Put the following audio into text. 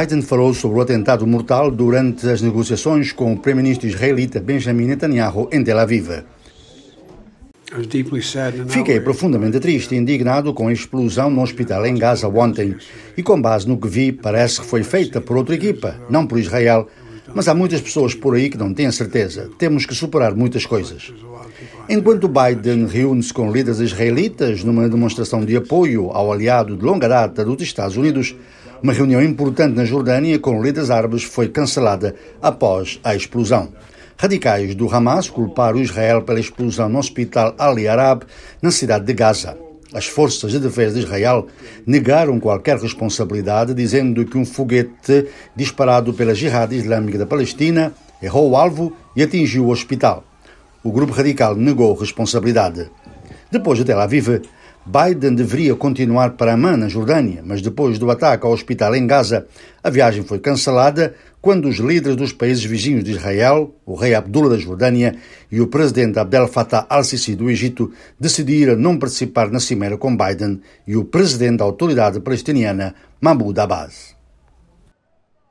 Biden falou sobre o atentado mortal durante as negociações com o primeiro-ministro israelita Benjamin Netanyahu em Tel Aviv. Fiquei profundamente triste e indignado com a explosão no hospital em Gaza ontem. E com base no que vi, parece que foi feita por outra equipa, não por Israel. Mas há muitas pessoas por aí que não têm certeza. Temos que superar muitas coisas. Enquanto Biden reúne-se com líderes israelitas numa demonstração de apoio ao aliado de longa data dos Estados Unidos, uma reunião importante na Jordânia com líderes árabes foi cancelada após a explosão. Radicais do Hamas culparam Israel pela explosão no hospital Ali Arab, na cidade de Gaza. As forças de defesa de Israel negaram qualquer responsabilidade, dizendo que um foguete disparado pela Jihad Islâmica da Palestina errou o alvo e atingiu o hospital. O grupo radical negou responsabilidade. Depois de Tel Aviv, Biden deveria continuar para Amman, na Jordânia, mas depois do ataque ao hospital em Gaza, a viagem foi cancelada quando os líderes dos países vizinhos de Israel, o rei Abdullah da Jordânia e o presidente Abdel Fattah al-Sisi do Egito, decidiram não participar na cimeira com Biden e o presidente da autoridade palestiniana, Mahmoud Abbas.